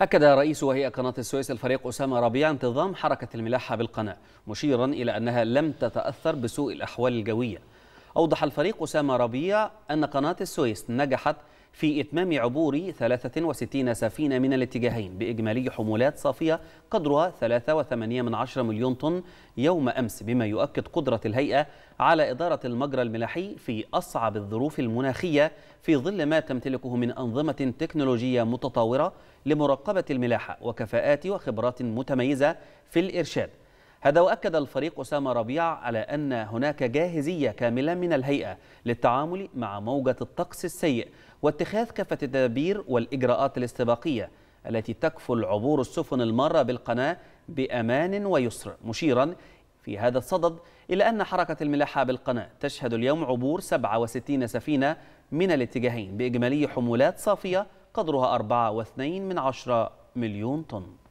أكد رئيس وهيئة قناة السويس الفريق أسامة ربيع انتظام حركة الملاحة بالقناة مشيرا إلى أنها لم تتأثر بسوء الأحوال الجوية أوضح الفريق أسامة ربيع أن قناة السويس نجحت في إتمام عبور 63 سفينة من الاتجاهين بإجمالي حمولات صافية قدرها 3.8 من مليون طن يوم أمس بما يؤكد قدرة الهيئة على إدارة المجرى الملاحي في أصعب الظروف المناخية في ظل ما تمتلكه من أنظمة تكنولوجية متطورة لمراقبة الملاحة وكفاءات وخبرات متميزة في الإرشاد هذا وأكد الفريق أسامة ربيع على أن هناك جاهزية كاملة من الهيئة للتعامل مع موجة الطقس السيء واتخاذ كافة التدابير والإجراءات الاستباقية التي تكفل عبور السفن المارة بالقناة بأمان ويسر مشيرا في هذا الصدد إلى أن حركة الملاحة بالقناة تشهد اليوم عبور 67 سفينة من الاتجاهين بإجمالي حمولات صافية قدرها 4.2 من 10 مليون طن